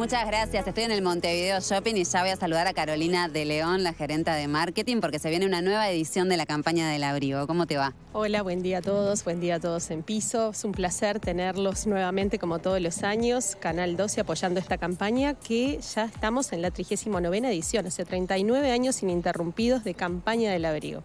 Muchas gracias. Estoy en el Montevideo Shopping y ya voy a saludar a Carolina de León, la gerenta de marketing, porque se viene una nueva edición de la campaña del abrigo. ¿Cómo te va? Hola, buen día a todos, buen día a todos en piso. Es un placer tenerlos nuevamente como todos los años, Canal 12 apoyando esta campaña que ya estamos en la 39 edición, hace 39 años ininterrumpidos de campaña del abrigo.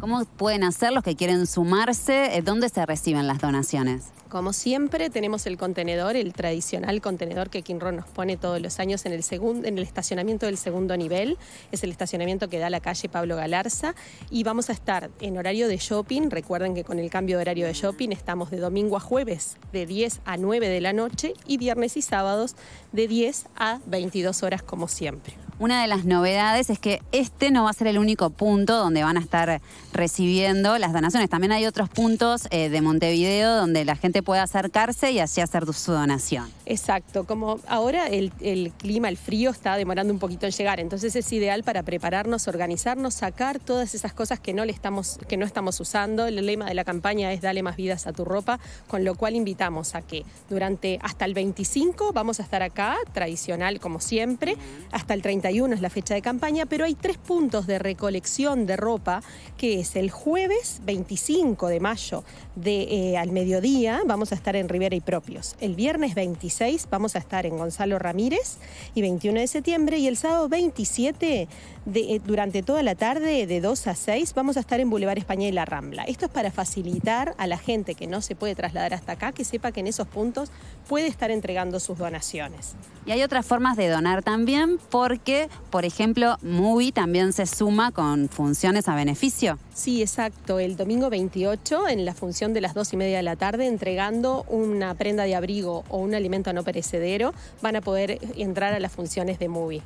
¿Cómo pueden hacer los que quieren sumarse? Eh, ¿Dónde se reciben las donaciones? Como siempre, tenemos el contenedor, el tradicional contenedor que Kinron nos pone todos los años en el, en el estacionamiento del segundo nivel. Es el estacionamiento que da la calle Pablo Galarza. Y vamos a estar en horario de shopping. Recuerden que con el cambio de horario de shopping estamos de domingo a jueves de 10 a 9 de la noche y viernes y sábados de 10 a 22 horas, como siempre. Una de las novedades es que este no va a ser el único punto donde van a estar recibiendo las donaciones. También hay otros puntos eh, de Montevideo donde la gente puede acercarse y así hacer su donación. Exacto, como ahora el, clima, el frío está demorando un poquito en llegar, entonces es ideal para prepararnos, organizarnos, sacar todas esas cosas que no le estamos, que no estamos usando. El lema de la campaña es dale más vidas a tu ropa, con lo cual invitamos a que durante hasta el 25 vamos a estar acá, tradicional como siempre, hasta el 30 es la fecha de campaña, pero hay tres puntos de recolección de ropa, que es el jueves 25 de mayo de, eh, al mediodía, vamos a estar en Rivera y Propios. El viernes 26 vamos a estar en Gonzalo Ramírez y 21 de septiembre y el sábado 27 de, eh, durante toda la tarde de 2 a 6 vamos a estar en Boulevard España y La Rambla. Esto es para facilitar a la gente que no se puede trasladar hasta acá que sepa que en esos puntos puede estar entregando sus donaciones. Y hay otras formas de donar también porque por ejemplo, Mubi también se suma con funciones a beneficio. Sí, exacto. El domingo 28, en la función de las 2 y media de la tarde, entregando una prenda de abrigo o un alimento no perecedero, van a poder entrar a las funciones de Movie.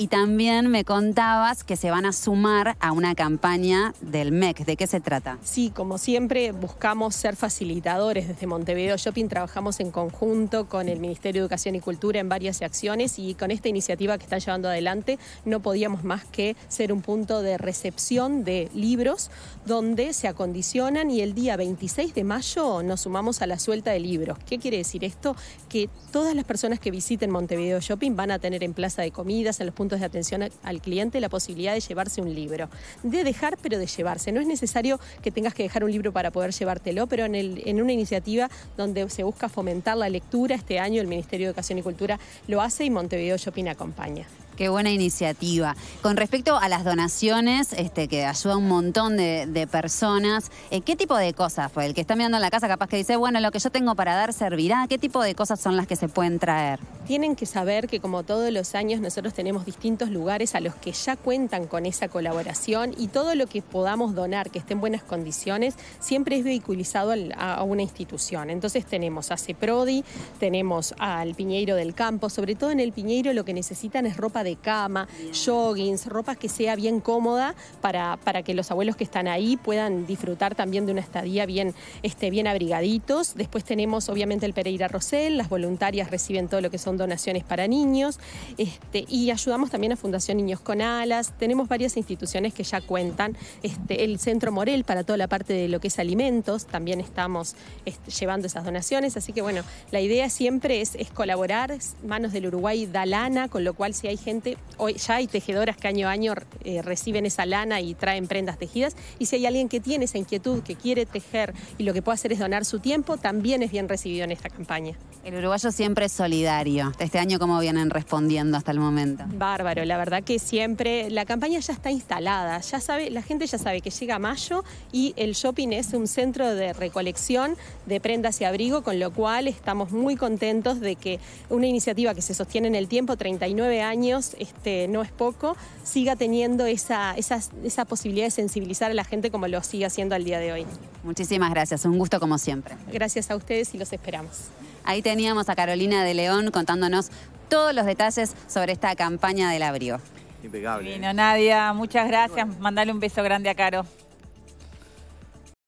Y también me contabas que se van a sumar a una campaña del MEC. ¿De qué se trata? Sí, como siempre, buscamos ser facilitadores desde Montevideo Shopping. Trabajamos en conjunto con el Ministerio de Educación y Cultura en varias acciones y con esta iniciativa que están llevando adelante no podíamos más que ser un punto de recepción de libros donde se acondicionan y el día 26 de mayo nos sumamos a la suelta de libros. ¿Qué quiere decir esto? Que todas las personas que visiten Montevideo Shopping van a tener en plaza de comidas, en los puntos de atención al cliente la posibilidad de llevarse un libro. De dejar, pero de llevarse. No es necesario que tengas que dejar un libro para poder llevártelo, pero en, en una iniciativa donde se busca fomentar la lectura, este año el Ministerio de Educación y Cultura lo hace y Montevideo Shopping acompaña. Qué buena iniciativa. Con respecto a las donaciones, este, que ayuda a un montón de, personas, eh, ¿qué tipo de cosas fue? El que está mirando en la casa capaz que dice, bueno, lo que yo tengo para dar servirá. ¿Qué tipo de cosas son las que se pueden traer? Tienen que saber que como todos los años nosotros tenemos distintos lugares a los que ya cuentan con esa colaboración y todo lo que podamos donar que esté en buenas condiciones siempre es vehiculizado a una institución. Entonces tenemos a CEPRODI, tenemos al Piñeiro del Campo, sobre todo en el Piñeiro lo que necesitan es ropa de de cama, joggings, ropa que sea bien cómoda para, para que los abuelos que están ahí puedan disfrutar también de una estadía bien, este, bien abrigaditos. Después tenemos obviamente el Pereira Rosel, las voluntarias reciben todo lo que son donaciones para niños este, y ayudamos también a Fundación Niños con Alas. Tenemos varias instituciones que ya cuentan, este, el Centro Morel para toda la parte de lo que es alimentos, también estamos este, llevando esas donaciones, así que bueno, la idea siempre es, es colaborar, Manos del Uruguay da lana, con lo cual si hay gente hoy ya hay tejedoras que año a año eh, reciben esa lana y traen prendas tejidas. Y si hay alguien que tiene esa inquietud, que quiere tejer y lo que puede hacer es donar su tiempo, también es bien recibido en esta campaña. El uruguayo siempre es solidario. Este año, ¿cómo vienen respondiendo hasta el momento? Bárbaro, la verdad que siempre. La campaña ya está instalada, ya sabe, la gente ya sabe que llega mayo y el shopping es un centro de recolección de prendas y abrigo, con lo cual estamos muy contentos de que una iniciativa que se sostiene en el tiempo, 39 años, este, no es poco, siga teniendo esa, posibilidad de sensibilizar a la gente como lo sigue haciendo al día de hoy. Muchísimas gracias, un gusto como siempre. Gracias a ustedes y los esperamos. Ahí teníamos a Carolina de León contándonos todos los detalles sobre esta campaña del abrigo. Impecable. ¿eh? Nadia, muchas gracias. Mandale un beso grande a Caro.